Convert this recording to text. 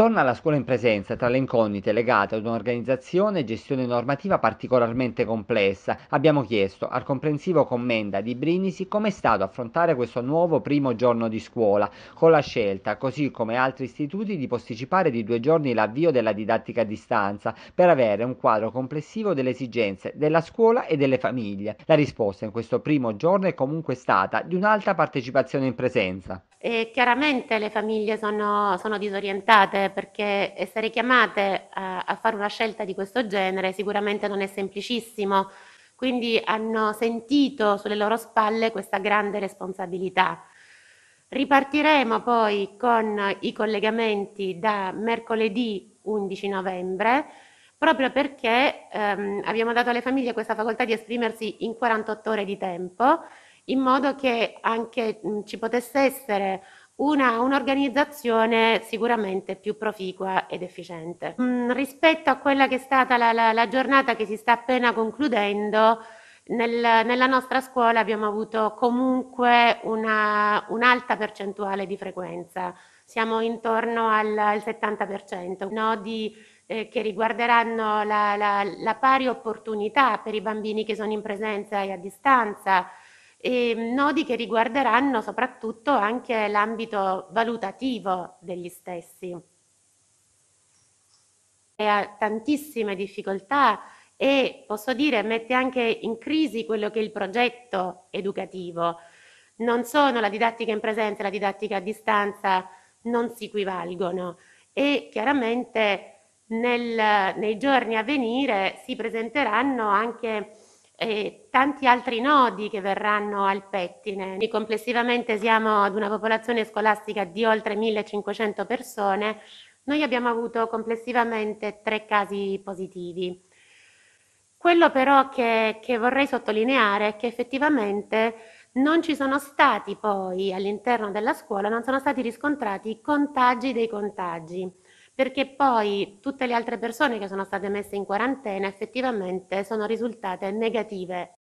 Torna la scuola in presenza tra le incognite legate ad un'organizzazione e gestione normativa particolarmente complessa. Abbiamo chiesto al comprensivo commenda di Brinisi come è stato affrontare questo nuovo primo giorno di scuola, con la scelta, così come altri istituti, di posticipare di due giorni l'avvio della didattica a distanza per avere un quadro complessivo delle esigenze della scuola e delle famiglie. La risposta in questo primo giorno è comunque stata di un'alta partecipazione in presenza. E chiaramente le famiglie sono, sono disorientate perché essere chiamate a, eh, a fare una scelta di questo genere sicuramente non è semplicissimo, quindi hanno sentito sulle loro spalle questa grande responsabilità. Ripartiremo poi con i collegamenti da mercoledì 11 novembre, proprio perché ehm, abbiamo dato alle famiglie questa facoltà di esprimersi in 48 ore di tempo, in modo che anche mh, ci potesse essere una, un'organizzazione sicuramente più proficua ed efficiente. Mm, rispetto a quella che è stata la, la, la, giornata che si sta appena concludendo, nel, nella nostra scuola abbiamo avuto comunque una, un'alta percentuale di frequenza, siamo intorno al, al 70%, nodi eh, che riguarderanno la, la pari opportunità per i bambini che sono in presenza e a distanza, e nodi che riguarderanno soprattutto anche l'ambito valutativo degli stessi. E ha tantissime difficoltà e posso dire mette anche in crisi quello che è il progetto educativo. Non sono la didattica in presenza e la didattica a distanza non si equivalgono e chiaramente nel, nei giorni a venire si presenteranno anche e tanti altri nodi che verranno al pettine. Quindi complessivamente siamo ad una popolazione scolastica di oltre 1500 persone, noi abbiamo avuto complessivamente tre casi positivi. Quello però che, che vorrei sottolineare è che effettivamente non ci sono stati poi all'interno della scuola, non sono stati riscontrati i contagi dei contagi perché poi tutte le altre persone che sono state messe in quarantena effettivamente sono risultate negative